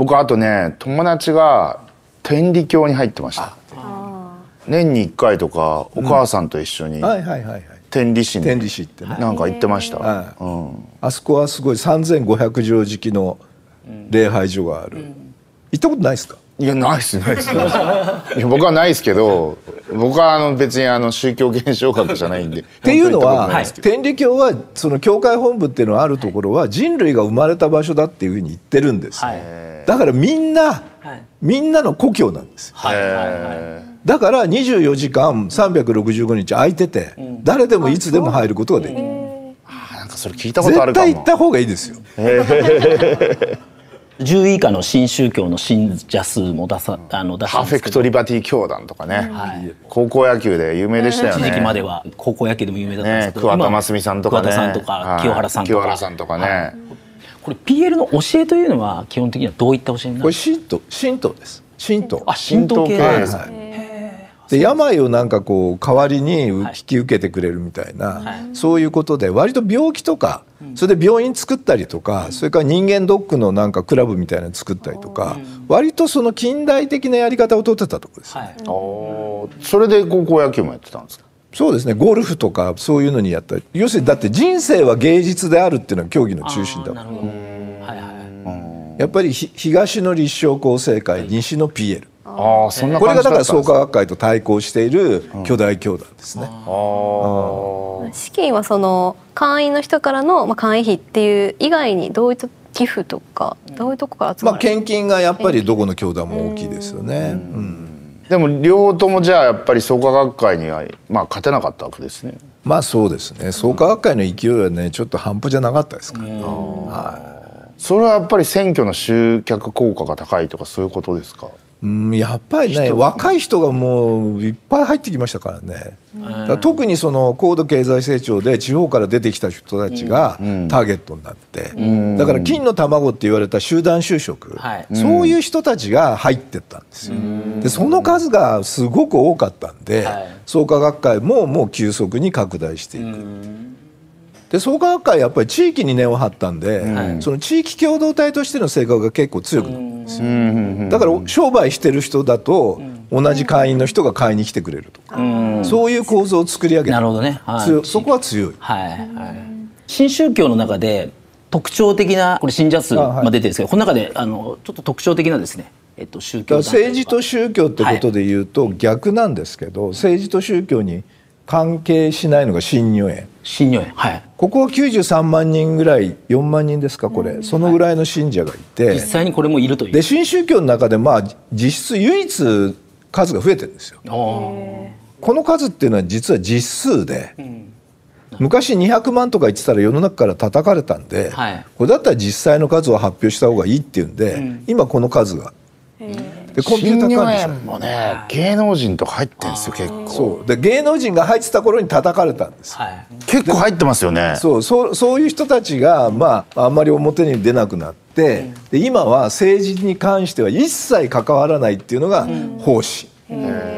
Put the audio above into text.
僕あとね友達が天理教に入ってました年に1回とかお母さんと一緒に、天理市に天理市ってねなんか行ってました、あそこはすごい3500畳敷の礼拝所がある、うん、行ったことないですかいやないっすないっす僕はないっすけど僕はあの別にあの宗教現象学じゃないんで。っていうのは天理教はその教会本部っていうのはあるところは人類が生まれた場所だっていうふうに言ってるんです、はい、だからみんな、はい、みんなの故郷なんです。はいはいはいだから24時間365日空いてて、誰でもいつでも入ることができる。あなんかそれ聞いたことあるかも。絶対行った方がいいですよ。10位以下の新宗教の信者数も出さ、あの出しパーフェクトリバティ教団とかね、はい、高校野球で有名でしたよね一時期までは高校野球でも有名だったんですけど、ね、桑田真澄さんとか、ね、桑田さんとか清原さんとか、清原さんとかね、はい、これ PL の教えというのは基本的にはどういった教えになるんですか神道です神道あ神道系、はいはい、で病をなんかこう代わりに引き受けてくれるみたいな、はい、そういうことで割と病気とか、それで病院作ったりとか、うん、それから人間ドックのなんかクラブみたいなの作ったりとか、うん、割とその近代的なやり方をとってたとこですね、ねはい、それで高校野球もやってたんですかそうですねゴルフとかそういうのにやった要するにだって人生は芸術であるっていうのは競技の中心だかん、はいはい、やっぱり東の立正厚生会西の PL あそんなこれがだから創価学会と対抗している巨大教団ですね。資金はその会員の人からの、まあ、会員費っていう以外にどういった寄付とかどういうとこから集まる、まあ、献金がやっぱりどこの教団も大きいですよね。でも両方ともじゃあやっぱり創価学会にはまあ勝てなかったわけですね。まあそうですね。創価学会の勢いはねちょっと半歩じゃなかったですから、はい。それはやっぱり選挙の集客効果が高いとかそういうことですか。うん、やっぱりね若い人がもういっぱい入ってきましたからね、ら特にその高度経済成長で地方から出てきた人たちがターゲットになって、うん、だから金の卵って言われた集団就職、うん、そういう人たちが入ってったんですよ、でその数がすごく多かったんで、創価学会ももう急速に拡大していく。で創価学会やっぱり地域に根を張ったんで、その地域共同体としての性格が結構強くなった。ですよ、だから商売してる人だと同じ会員の人が買いに来てくれるとか、そういう構造を作り上げなるほどね、はい、そこは強い、はいはい、新宗教の中で特徴的なこれ信者数が出てるんですけど、この中であのちょっと特徴的なですねえっと、宗教政治と宗教ってことで言うと逆なんですけど、政治と宗教に関係しないのが新入園新入園はいここは93万人ぐらい4万人ですかこれ、うん、そのぐらいの信者がいて、はい、実際にこれもいるというで新宗教の中でまあ実質唯一数が増えてるんですよこの数っていうのは実は実数で、うん、昔200万とか言ってたら世の中から叩かれたんで、はい、これだったら実際の数を発表した方がいいっていうんで、うん、今この数が。でコンピューター管理したもね芸能人とか入ってんですよ結構そうで芸能人が入ってた頃に叩かれたんです、はい、結構入ってますよねそうそうそういう人たちが、まあ、あんまり表に出なくなって、うん、で今は政治に関しては一切関わらないっていうのが奉仕、うん